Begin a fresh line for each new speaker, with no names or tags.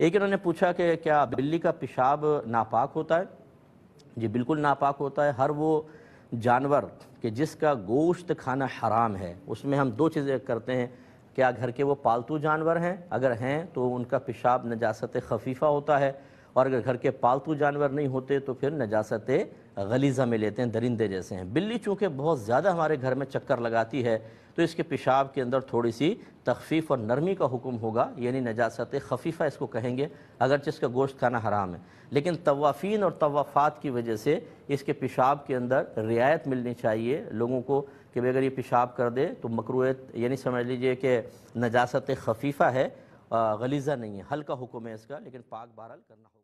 एक इन्होंने पूछा कि क्या बिल्ली का पेशाब नापाक होता है जी बिल्कुल नापाक होता है हर वो जानवर कि जिसका गोश्त खाना हराम है उसमें हम दो चीज़ें करते हैं क्या घर के वो पालतू जानवर हैं अगर हैं तो उनका पेशाब नजास्त खफीफा होता है और अगर घर के पालतू जानवर नहीं होते तो फिर नजासतें गलीज़ा में लेते हैं दरिंदे जैसे हैं बिल्ली चूँकि बहुत ज़्यादा हमारे घर में चक्कर लगाती है तो इसके पेशाब के अंदर थोड़ी सी तखफीफ और नरमी का हुक्म होगा यानी नजासत खफीफ़ा इसको कहेंगे अगरचे इसका गोश्त खाना हराम है लेकिन तवाफ़ीन और तवाफ़ात की वजह से इसके पेशाब के अंदर रियायत मिलनी चाहिए लोगों को कि भाई अगर ये पेशाब कर दे तो मकरूत यानी समझ लीजिए कि नजासत खफीफ़ा है गलीज़ा नहीं है हल्का हुक्म है इसका लेकिन पाक बहरल करना होगा